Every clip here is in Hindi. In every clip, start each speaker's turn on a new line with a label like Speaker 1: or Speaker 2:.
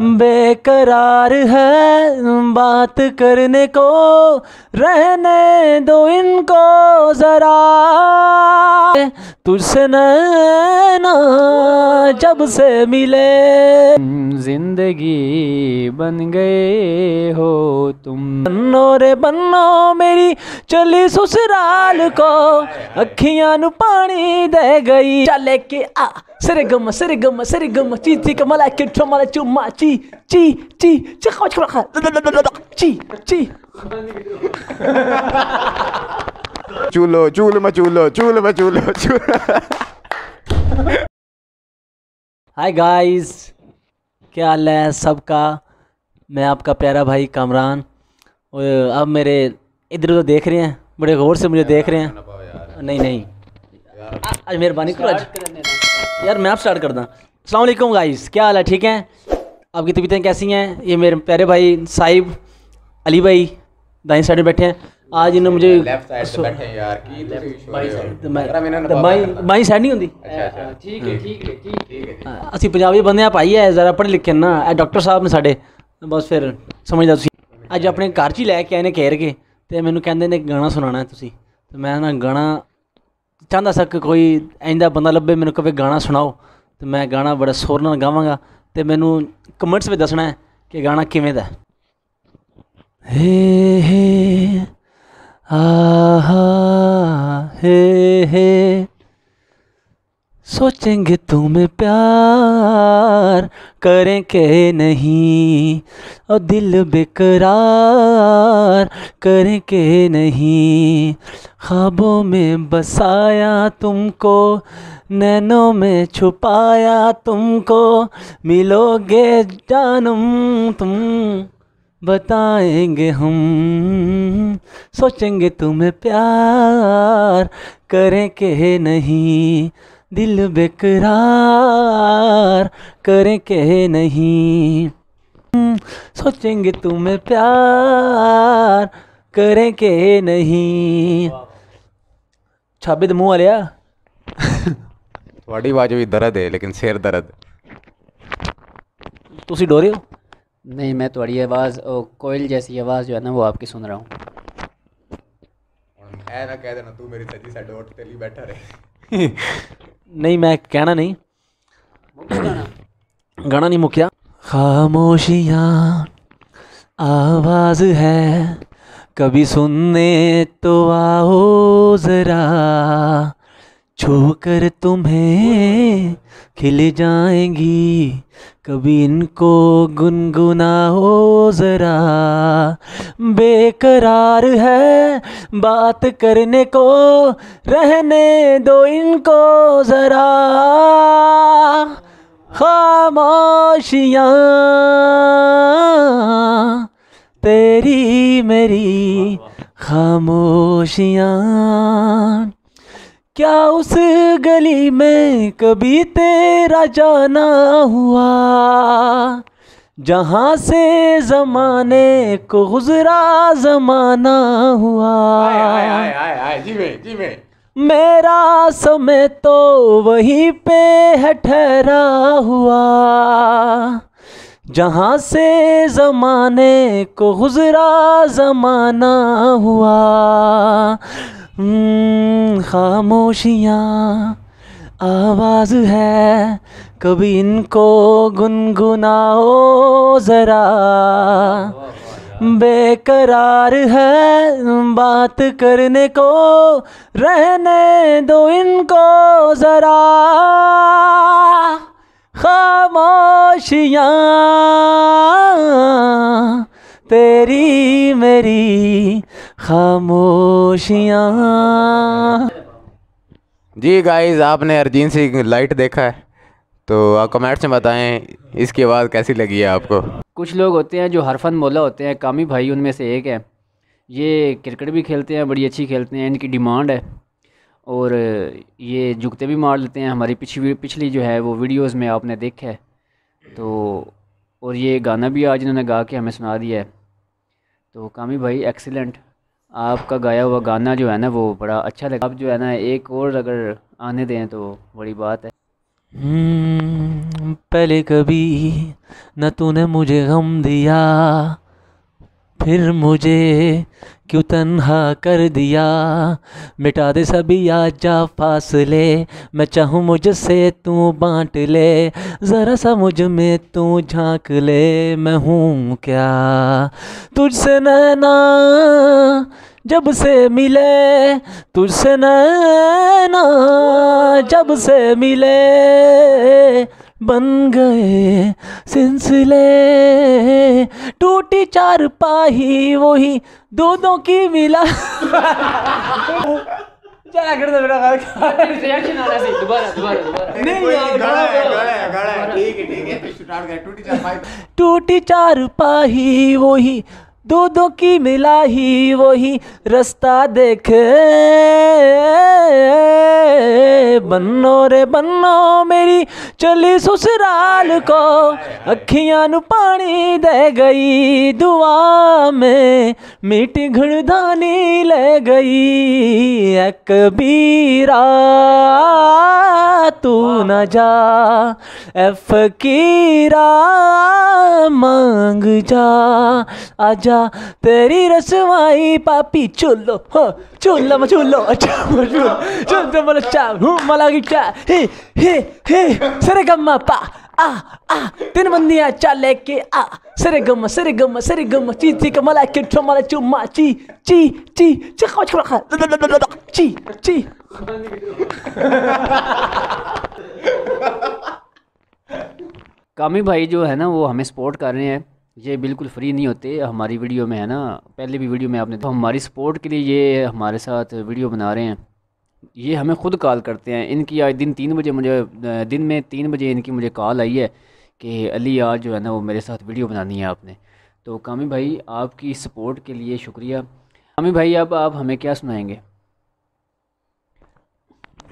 Speaker 1: बेकरार है बात करने को रहने दो इनको ज़रा तुझसे ना जब से मिले जिंदगी बन गए हो तुम बनो रे बनो मेरी चली ससुराल को अखियां पानी दे गई चले के आ Serigama, serigama, serigama, chi chi kamala I can tell mala chuma chi chi chi chi kau cakap kan? Chi chi.
Speaker 2: Culo, culo ma culo, culo ma culo, culo.
Speaker 1: Hi guys क्या हाल है सबका मैं आपका प्यारा भाई कामरान और अब मेरे इधर उधर देख रहे हैं बड़े गौर से मुझे देख रहे हैं नहीं नहीं आज मेहरबानी करो आज यार मैं आप स्टार्ट करता अलैक्म गाइस क्या हाल है ठीक है आपकी तबीयतें कैसी हैं ये मेरे प्यारे भाई साहिब अली भाई दाई साइड में बैठे हैं आज इन्होंने मुझे ਬਾਈ ਸਾਈਡ ਨਹੀਂ ਹੁੰਦੀ ਠੀਕ ਹੈ ਠੀਕ ਹੈ ਠੀਕ ਹੈ ਅਸੀਂ ਪੰਜਾਬੀ ਬੰਦੇ ਆ ਭਾਈ ਐ ਜ਼ਰਾ ਪੜ੍ਹੇ ਲਿਖੇ ਨਾ ਇਹ ਡਾਕਟਰ ਸਾਹਿਬ ਨੇ ਸਾਡੇ ਬਸ ਫਿਰ ਸਮਝਦਾ ਤੁਸੀਂ ਅੱਜ ਆਪਣੇ ਘਰ 'ਚ ਹੀ ਲੈ ਕੇ ਆਏ ਨੇ ਕਹਿਰ ਕੇ ਤੇ ਮੈਨੂੰ ਕਹਿੰਦੇ ਨੇ ਗਾਣਾ ਸੁਣਾਣਾ ਤੁਸੀਂ ਤੇ ਮੈਂ ਨਾ ਗਾਣਾ ਚਾਹੁੰਦਾ ਸਾਂ ਕਿ ਕੋਈ ਐਂਦਾ ਬੰਦਾ ਲੱਭੇ ਮੈਨੂੰ ਕਵੇ ਗਾਣਾ ਸੁਣਾਓ ਤੇ ਮੈਂ ਗਾਣਾ ਬੜਾ ਸੋਰ ਨਾਲ ਗਾਵਾਂਗਾ ਤੇ ਮੈਨੂੰ ਕਮੈਂਟਸ ਵਿੱਚ ਦੱਸਣਾ ਹੈ ਕਿ ਗਾਣਾ ਕਿਵੇਂ ਦਾ ਹੇ ਹੇ ਆਹਾ ਹੇ ਹੇ सोचेंगे तुम्हें प्यार करें के नहीं और दिल बेकरार करें के नहीं ख्वाबों में बसाया तुमको नैनों में छुपाया तुमको मिलोगे जानम तुम बताएंगे हम सोचेंगे तुम्हें प्यार करें के नहीं दिल बेकरार करें कह नहीं हम्म, सोचेंगे तुम्हें प्यार करें के नहीं छाबे तो मुंह वाले
Speaker 2: ਤੁਹਾਡੀ बाजू भी दर्द है लेकिन सिर दर्द
Speaker 3: ਤੁਸੀਂ डोरे हो नहीं मैं थोड़ी तो आवाज़ और कोयल जैसी आवाज़ जो है ना वो आपकी सुन रहा हूँ
Speaker 2: ऐ ना कह देना तू मेरी ਮੇਰੀ साइड ਸਾਡੇ ਉੱਟ ਤੇ ਲਈ
Speaker 1: नहीं मैं कहना नहीं गाना नहीं मुखिया खामोशियाँ आवाज़ है कभी सुनने तो आओ ज़रा छू कर तुम्हें खिल जाएंगी कभी इनको गुनगुनाओ ज़रा बेकरार है बात करने को रहने दो इनको ज़रा खामोशियाँ तेरी मेरी खामोशियाँ क्या उस गली में कभी तेरा जाना हुआ जहाँ से जमाने को गुजरा जमाना हुआ आए, आए, आए, आए, आए, मेरा समय तो वहीं पे है ठहरा हुआ जहाँ से जमाने को गुजरा जमाना हुआ हम्म, खामोशियाँ आवाज़ है कभी इनको गुनगुनाओ ज़रा बेकरार है बात करने को रहने दो इनको ज़रा खामोशियाँ तेरी मेरी खामोशियाँ जी गाइज
Speaker 2: आपने अर्जीन सिंह लाइट देखा है तो आप कमेंट्स में बताएं इसकी आवाज़ कैसी लगी है आपको
Speaker 3: कुछ लोग होते हैं जो हरफन मोला होते हैं कामी भाई उनमें से एक है ये क्रिकेट भी खेलते हैं बड़ी अच्छी खेलते हैं इनकी डिमांड है और ये जुगते भी मार लेते हैं हमारी पिछली पिछली जो है वो वीडियोस में आपने देखा है तो और ये गाना भी आज इन्होंने गा के हमें सुना दिया है तो कामी भाई एक्सीलेंट आपका गाया हुआ गाना जो है ना वो बड़ा अच्छा लगा आप जो है ना एक और अगर आने दें तो बड़ी बात है
Speaker 1: हम्म, पहले कभी न तूने मुझे गम दिया फिर मुझे क्यों तन्हा कर दिया मिटा दे सभी आजा फासले मैं चाहूँ मुझसे तू बांट ले ज़रा सा मुझ में तू झांक ले मैं हूँ क्या तुझसे नैना जब से मिले तुझसे नैना जब से मिले बन गए सिलसिले टूटी चार पाही वही दोनों की मिला चला कर दो मेरा रिएक्शन दोबारा
Speaker 2: दोबारा नहीं यार है है है ठीक है ठीक है स्टार्ट कर टूटी चार पाही
Speaker 1: टूटी चार पाही वही दो दो की मिला ही वही रास्ता देखे बनो रे बन्नो मेरी चली ससुराल को अखियां नु पानी दे गई दुआ में मिट्टी घुड़दानी ले गई एक बीरा तू न जा एफ कीरा मांग जा आजा तेरी रसवाई पापी चुल्लो हाँ, चुल्लो चुल्लो अच्छा चुल्लो चुल्लो तो चाहूँ मला गिट्टा हे हे हे सरे गम्मा पा आ आ तीन बंदियाँ चाल लेके आ सरे गम सरे गम सरे गम ची ची कमला के मला ठमला मा ची ची ची ची खोच खोच ची ची
Speaker 3: कामी भाई जो है ना वो हमें सपोर्ट कर रहे हैं ये बिल्कुल फ्री नहीं होते हमारी वीडियो में है ना पहले भी वीडियो में आपने तो हमारी सपोर्ट के लिए ये हमारे साथ वीडियो बना रहे हैं ये हमें ख़ुद कॉल करते हैं इनकी आज दिन तीन बजे मुझे दिन में तीन बजे इनकी मुझे कॉल आई है कि अली आज जो है ना वो मेरे साथ वीडियो बनानी है आपने तो कामी भाई आपकी सपोर्ट के लिए शुक्रिया कामी भाई अब आप हमें क्या सुनाएंगे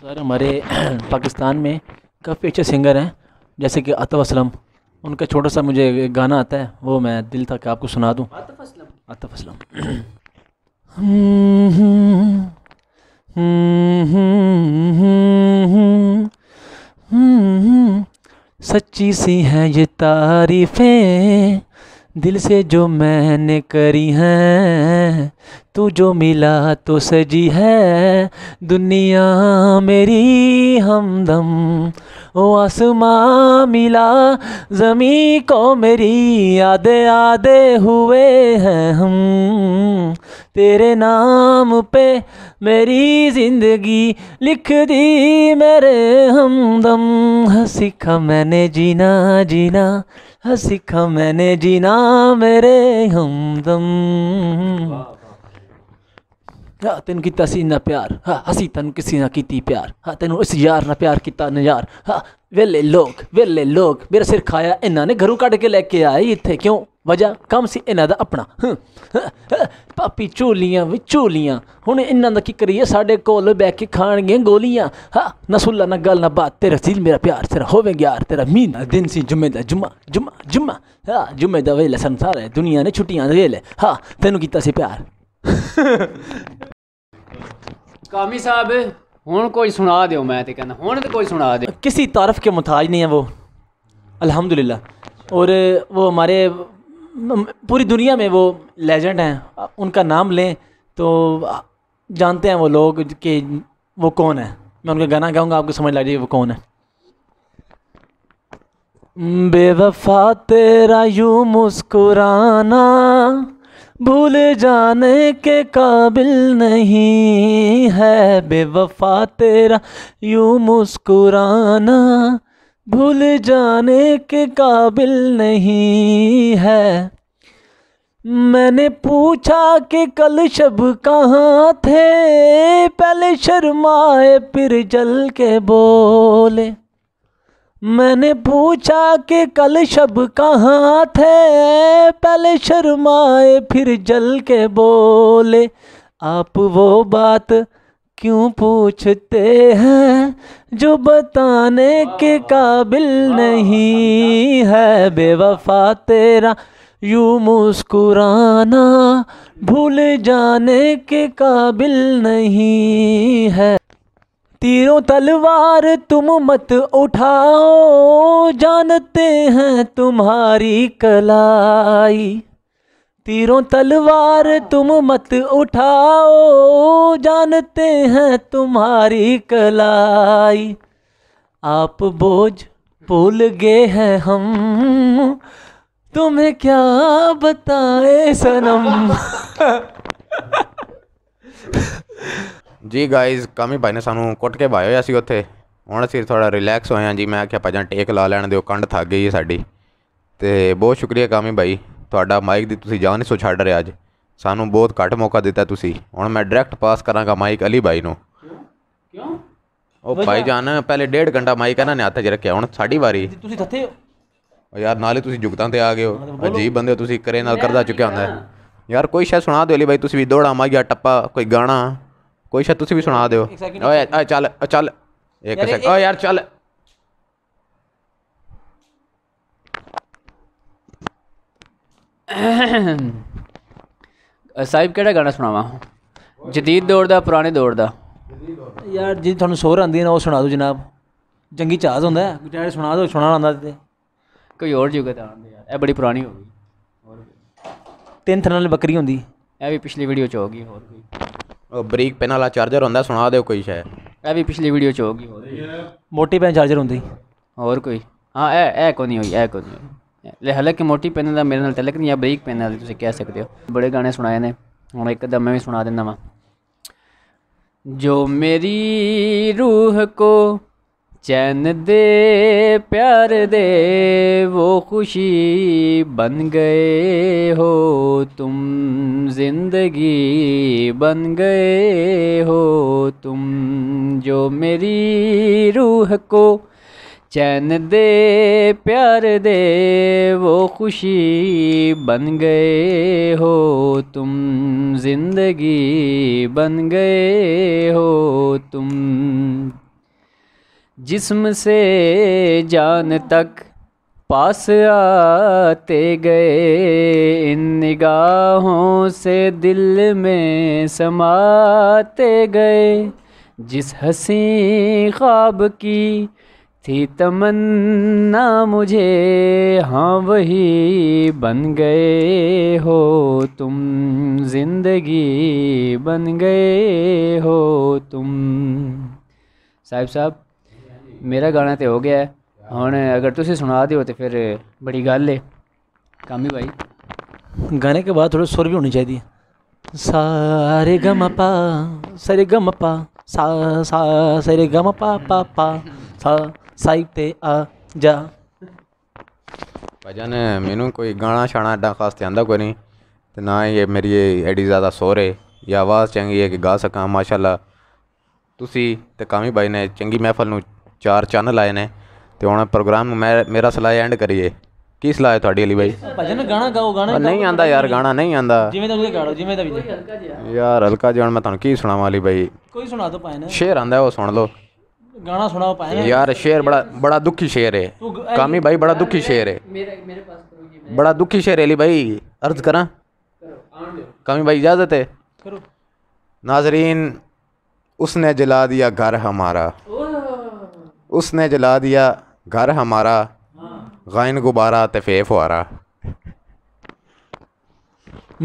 Speaker 1: सर हमारे पाकिस्तान में काफ़ी अच्छे सिंगर हैं जैसे कि अतफ असलम उनका छोटा सा मुझे गाना आता है वो मैं दिल तक आपको सुना दूँ आतफ असलम आतफ असलम सच्ची सी हैं ये तारीफें दिल से जो मैंने करी हैं तू जो मिला तो सजी है दुनिया मेरी हमदम ओ आसमां मिला ज़मी को मेरी यादे यादे हुए हैं हम तेरे नाम पे मेरी ज़िंदगी लिख दी मेरे हमदम सीखा मैंने जीना जीना सीखा मैंने जीना मेरे हमदम ਹਾਂ ਤੈਨੂੰ ਕੀਤਾ ਸੀ ਨਾ ਪਿਆਰ ਹਾਂ ਅਸੀਂ ਤੈਨੂੰ ਕਿਸੇ ਨਾ ਕੀਤੀ ਪਿਆਰ ਹਾਂ ਤੈਨੂੰ ਇਸ ਯਾਰ ਨਾਲ ਪਿਆਰ ਕੀਤਾ ਨਾ ਯਾਰ ਹਾਂ ਵੇਲੇ ਲੋਕ ਵੇਲੇ ਲੋਕ ਮੇਰਾ ਸਿਰ ਖਾਇਆ ਇਹਨਾਂ ਨੇ ਘਰੋਂ ਕੱਢ ਕੇ ਲੈ ਕੇ ਆਏ ਇੱਥੇ ਕਿਉਂ ਵਜਾ ਕੰਮ ਸੀ ਇਹਨਾਂ ਦਾ ਆਪਣਾ ਪਾਪੀ ਚੋਲੀਆਂ ਵਿੱਚ ਚੋਲੀਆਂ ਹੁਣ ਇਹਨਾਂ ਦਾ ਕੀ ਕਰੀਏ ਸਾਡੇ ਕੋਲ ਬੈ ਕੇ ਖਾਣਗੇ ਗੋਲੀਆਂ ਹਾਂ ਨਸੁੱਲਾ ਨਾ ਗੱਲ ਨਾ ਬਾਤ ਤੇਰਾ ਸੀ ਮੇਰਾ ਪਿਆਰ ਤੇਰਾ ਹੋਵੇ ਯਾਰ ਤੇਰਾ ਮੀਨ ਦਿਨ ਸੀ ਜੁਮੇ ਦਾ ਜੁਮਾ ਜੁਮਾ ਜੁਮਾ ਹਾਂ ਜੁਮੇ ਦਾ ਵੇਲੇ ਸੰਸਾਰ ਹੈ ਦੁਨੀਆ ਨੇ ਛੁੱਟੀਆਂ ਦੇ ਵੇਲੇ ਹਾਂ ਤੈਨੂੰ ਕੀਤਾ ਸੀ ਪਿਆਰ
Speaker 3: कामी साहब हूँ कोई सुना दो मैं तो कहना हूँ तो कोई सुना दो किसी तारफ के मुताज नहीं है वो अल्हम्दुलिल्लाह और
Speaker 1: वो हमारे पूरी दुनिया में वो लेजेंड हैं उनका नाम लें तो जानते हैं वो लोग कि वो कौन है मैं उनका गाना गाऊंगा आपको समझ लग जाएगी वो कौन है बेवफा तेरा यूँ मुस्कुराना भूल जाने के काबिल नहीं है बेवफा तेरा यूँ मुस्कुराना भूल जाने के काबिल नहीं है मैंने पूछा कि कल शब कहाँ थे पहले शर्माए फिर जल के बोले मैंने पूछा कि कल शब कहाँ थे पहले शर्माए फिर जल के बोले आप वो बात क्यों पूछते हैं जो बताने के काबिल नहीं है बेवफा तेरा यू मुस्कुराना भूल जाने के काबिल नहीं है तीरों तलवार तुम मत उठाओ जानते हैं तुम्हारी कलाई तीरों तलवार तुम मत उठाओ जानते हैं तुम्हारी कलाई आप बोझ भूल गए हैं हम तुम्हें क्या बताए सनम
Speaker 2: ਜੀ ਗਾਇਜ਼ ਕਾਮੀ ਭਾਈ ਨੇ ਸਾਨੂੰ ਕੁੱਟ ਕੇ ਭਾਇਓ ਹੋਇਆ ਸੀ ਉੱਥੇ ਹੁਣ ਅਸੀਂ ਥੋੜਾ ਰਿਲੈਕਸ ਹੋਏ ਹਾਂ ਜੀ ਮੈਂ ਆਖਿਆ ਭਾਜਾਂ ਟੇਕ ਲਾ ਲੈਣ ਦਿਓ ਕੰਡ ਥੱਕ ਗਈ ਸਾਡੀ ਤੇ ਬਹੁਤ ਸ਼ੁਕਰੀਆ ਕਾਮੀ ਭਾਈ ਤੁਹਾਡਾ ਮਾਈਕ ਦੀ ਤੁਸੀਂ ਜਾਨ ਸੋ ਛੱਡ ਰਿਹਾ ਅੱਜ ਸਾਨੂੰ ਬਹੁਤ ਘੱਟ ਮੌਕਾ ਦਿੱਤਾ ਤੁਸੀਂ ਹੁਣ ਮੈਂ ਡਾਇਰੈਕਟ ਪਾਸ ਕਰਾਂਗਾ ਮਾਈਕ ਅਲੀ ਭਾਈ ਨੂੰ
Speaker 1: ਕਿਉਂ ਉਹ ਭਾਈ
Speaker 2: ਜਾਨ ਪਹਿਲੇ ਡੇਢ ਘੰਟਾ ਮਾਈਕ ਇਹਨਾਂ ਨੇ ਹੱਥੇ 'ਚ ਰੱਖਿਆ ਹੁਣ ਸਾਡੀ ਵਾਰੀ
Speaker 1: ਤੁਸੀਂ ਥੱਥੇ ਹੋ
Speaker 2: ਯਾਰ ਨਾਲੇ ਤੁਸੀਂ ਜੁਗਤਾਂ ਤੇ ਆ ਗਏ ਹੋ ਅਜੀਬ ਬੰਦੇ ਹੋ ਤੁਸੀਂ ਕਰੇ ਨਾਲ ਕਰਦਾ ਚੁੱਕਿਆ ਹੁੰਦਾ ਯਾਰ ਕੋਈ ਸ਼ਾਇ ਸੁਣਾ ਦਿਓ ਅਲੀ ਭਾਈ ਤੁਸੀਂ ਵੀ ਦੋੜਾ ਮਾਈਆ ਟੱਪਾ ਕੋਈ ਗਾਣਾ कोई शत तुझे भी सुना दो ओए चल चल एक सेकंड ओ
Speaker 3: यार चल ਸਾਹਿਬ ਕਿਹੜਾ ਗਾਣਾ ਸੁਣਾਵਾਂ ਜਦੀਦ ਦੌਰ ਦਾ ਪੁਰਾਣੇ ਦੌਰ ਦਾ
Speaker 1: ਯਾਰ ਜੀ ਤੁਹਾਨੂੰ ਸੋਰ ਆਂਦੀ ਨਾ ਉਹ ਸੁਣਾ ਦਿਓ ਜਨਾਬ
Speaker 3: ਜੰਗੀ ਚਾਹਤ ਹੁੰਦਾ ਹੈ ਜਿਹੜੇ ਸੁਣਾ ਦਿਓ ਸੁਣਾਣਾ ਆਂਦਾ ਤੇ ਕੋਈ ਹੋਰ ਜੁਗਤ ਆਂਦੇ ਯਾਰ ਇਹ ਬੜੀ ਪੁਰਾਣੀ ਹੋ ਗਈ ਤਿੰਨ ਥਣਾਂ ਵਾਲੀ ਬੱਕਰੀ ਹੁੰਦੀ ਇਹ ਵੀ ਪਿਛਲੀ ਵੀਡੀਓ ਚ ਹੋ ਗਈ ਹੋਰ ਕੋਈ ਬਰੀਕ ਪੈਨ ਵਾਲਾ ਚਾਰਜਰ ਹੁੰਦਾ ਸੁਣਾ ਦਿਓ ਕੋਈ ਸ਼ਾਇਦ ਇਹ ਵੀ ਪਿਛਲੀ ਵੀਡੀਓ ਚ ਹੋ ਗਈ
Speaker 1: ਮੋਟੀ ਪੈਨ ਚਾਰਜਰ ਹੁੰਦੀ
Speaker 3: ਹੋਰ ਕੋਈ ਹਾਂ ਇਹ ਇਹ ਕੋ ਨਹੀਂ ਹੋਈ ਇਹ ਕੋ ਨਹੀਂ ਲੈ ਹਲੇ ਕਿ ਮੋਟੀ ਪੈਨ ਦਾ ਮੇਰੇ ਨਾਲ ਤਲਕ ਨਹੀਂ ਆ ਬਰੀਕ ਪੈਨ ਵਾਲੀ ਤੁਸੀਂ ਕਹਿ ਸਕਦੇ ਹੋ ਬੜੇ ਗਾਣੇ ਸੁਣਾਏ ਨੇ ਹੁਣ ਇੱਕ ਦਮ ਮੈਂ ਵੀ ਸੁਣਾ ਦਿੰਦਾ ਵਾਂ ਜੋ ਮੇਰੀ ਰੂਹ ਕੋ चैन दे प्यार दे वो खुशी बन गए हो तुम जिंदगी बन गए हो तुम जो मेरी रूह को चैन दे प्यार दे वो खुशी बन गए हो तुम जिंदगी बन गए हो तुम जिस्म से जान तक पास आते गए इन निगाहों से दिल में समाते गए जिस हसी ख्वाब की थी तमन्ना मुझे हाँ वही बन गए हो तुम ज़िंदगी बन गए हो तुम साहिब साहब ਮੇਰਾ ਗਾਣਾ ਤੇ ਹੋ ਗਿਆ ਹੁਣ अगर ਤੁਸੀਂ ਸੁਣਾ ਦਿਓ ਤੇ ਫਿਰ ਬੜੀ ਗੱਲ ਏ ਕਾਮੀ ਭਾਈ ਗਾਣੇ के बाद थोड़े सुर भी होनी चाहिए सारे
Speaker 1: गम पा सारे गम पा सा सा सारे गम पा पा पा सा ਸਾਈ ਤੇ ਆ ਜਾ
Speaker 2: ਭਾਜਨ ਮੈਨੂੰ ਕੋਈ ਗਾਣਾ ਛਾਣਾ ਐਡਾ ਖਾਸ ਤੇ ਆਂਦਾ ਕੋਈ ਨਹੀਂ ਤੇ ਨਾ ਇਹ ਮੇਰੀ ਐਡੀ ਜ਼ਿਆਦਾ ਸੋਰ ਹੈ ਇਹ ਆਵਾਜ਼ ਚੰਗੀ ਹੈ ਕਿ ਗਾ ਸਕਾਂ ਮਾਸ਼ਾਅੱਲਾ ਤੁਸੀਂ ਤੇ ਕਾਮੀ ਭਾਈ ਨੇ ਚੰਗੀ ਮਹਿਫਲ ਨੂੰ ਚਾਰ ਚੰਨ ਲਾਏ ਨੇ ਤੇ ਹੁਣ ਪ੍ਰੋਗਰਾਮ ਮੈਂ ਮੇਰਾ ਸਲਾਹ ਐਂਡ ਕਰੀਏ ਕੀ ਸਲਾਹ ਹੈ ਤੁਹਾਡੀ ਅਲੀ ਭਾਈ
Speaker 1: ਭਜਨ ਗਾਣਾ ਗਾਓ ਗਾਣਾ ਨਹੀਂ ਆਂਦਾ ਯਾਰ ਗਾਣਾ ਨਹੀਂ ਆਂਦਾ ਜਿਵੇਂ ਤੁਸੀਂ ਗਾੜੋ ਜਿਵੇਂ ਤਾਂ ਵੀ ਹਲਕਾ ਜਿਹਾ
Speaker 2: ਯਾਰ ਹਲਕਾ ਜਿਹਾ ਮੈਂ ਤੁਹਾਨੂੰ ਕੀ ਸੁਣਾਵਾਂ ਅਲੀ ਭਾਈ ਕੋਈ
Speaker 1: ਸੁਣਾ ਦੋ ਨਾ
Speaker 2: ਸ਼ੇਰ ਆਂਦਾ ਉਹ ਸੁਣ ਲਓ
Speaker 1: ਗਾਣਾ ਸੁਣਾਓ ਨਾ ਯਾਰ
Speaker 2: ਸ਼ੇਰ ਬੜਾ ਬੜਾ ਦੁਖੀ ਸ਼ੇਰ ਹੈ ਕਾਮੀ ਭਾਈ ਬੜਾ ਦੁਖੀ ਸ਼ੇਰ ਹੈ
Speaker 3: ਮੇਰੇ ਮੇਰੇ ਪਾਸ ਕਰੋ
Speaker 2: ਜੀ ਬੜਾ ਦੁਖੀ ਸ਼ੇਰ ਹੈ ਅਲੀ ਭਾਈ ਅਰਜ਼ ਕਰਾਂ ਕਾਮੀ ਭਾਈ ਇਜਾਜ਼ਤ ਹੈ ਨਾਜ਼ਰੀਨ ਉਸਨੇ ਜਲਾ ਦਿਆ ਘਰ ਹਮਾਰਾ हमारा उसने जला दिया घर हमारा गायन गुबारा तफेफ वारा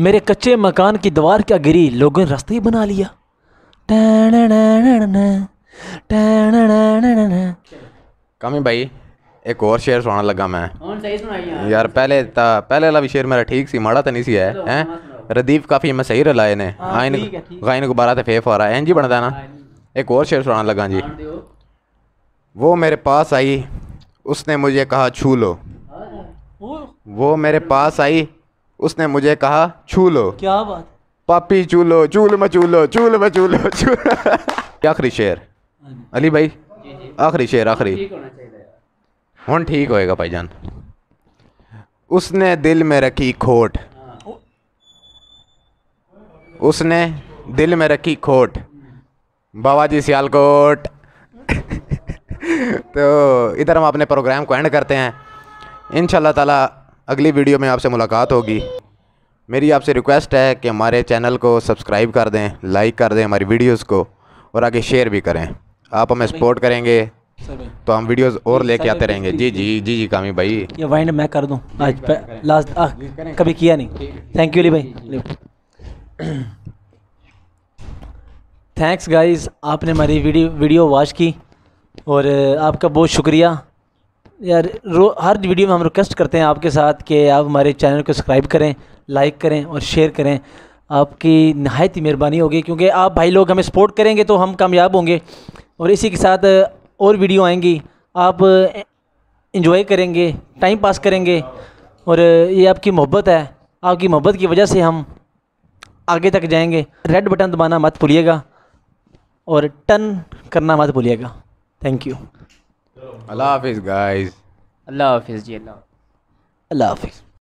Speaker 1: मेरे कच्चे मकान की दीवार क्या गिरी लोगों ने रास्ते ही बना लिया
Speaker 2: कमी भाई एक और शेर सुन लगा मैं
Speaker 3: यार,
Speaker 2: यार पहले ता पहले वाला भी शेर मेरा ठीक सी माड़ा तो नहीं सी है हैं रदीप काफ़ी मैं सही रलाए ने गायन गुबारा तफेफ तो रहा है जी बनता ना एक और शेर सुनाने लगा जी वो मेरे पास आई उसने मुझे कहा छू लो वो मेरे पास आई उसने मुझे कहा छू लो क्या बात पापी चूलो चूल मचूलो चूल मचूलो चूल आखिरी शेर अली भाई आखिरी शेर आखिरी हूँ ठीक होएगा भाईजान उसने दिल में रखी खोट उसने दिल में रखी खोट बाबा जी सियालकोट तो इधर हम अपने प्रोग्राम को एंड करते हैं इन ताला अगली वीडियो में आपसे मुलाकात होगी मेरी आपसे रिक्वेस्ट है कि हमारे चैनल को सब्सक्राइब कर दें लाइक कर दें हमारी वीडियोस को और आगे शेयर भी करें आप हमें सपोर्ट करेंगे तो हम वीडियोस और लेके आते रहेंगे जी जी जी जी कामी भाई
Speaker 1: ये वाइंड मैं कर दूं आज लास्ट कभी किया नहीं थैंक यू भाई थैंक्स गाइस आपने हमारी वीडियो वीडियो वॉच की और आपका बहुत शुक्रिया यार रो हर वीडियो में हम रिक्वेस्ट करते हैं आपके साथ कि आप हमारे चैनल को सब्सक्राइब करें लाइक करें और शेयर करें आपकी नहायत ही मेहरबानी होगी क्योंकि आप भाई लोग हमें सपोर्ट करेंगे तो हम कामयाब होंगे और इसी के साथ और वीडियो आएंगी आप इंजॉय करेंगे टाइम पास करेंगे और ये आपकी मोहब्बत है आपकी मोहब्बत की वजह से हम आगे तक जाएंगे रेड बटन दबाना मत भूलिएगा और टन करना मत भूलिएगा Thank you. I love
Speaker 3: Hafiz, guys. I love Allah Hafiz,
Speaker 1: I love it.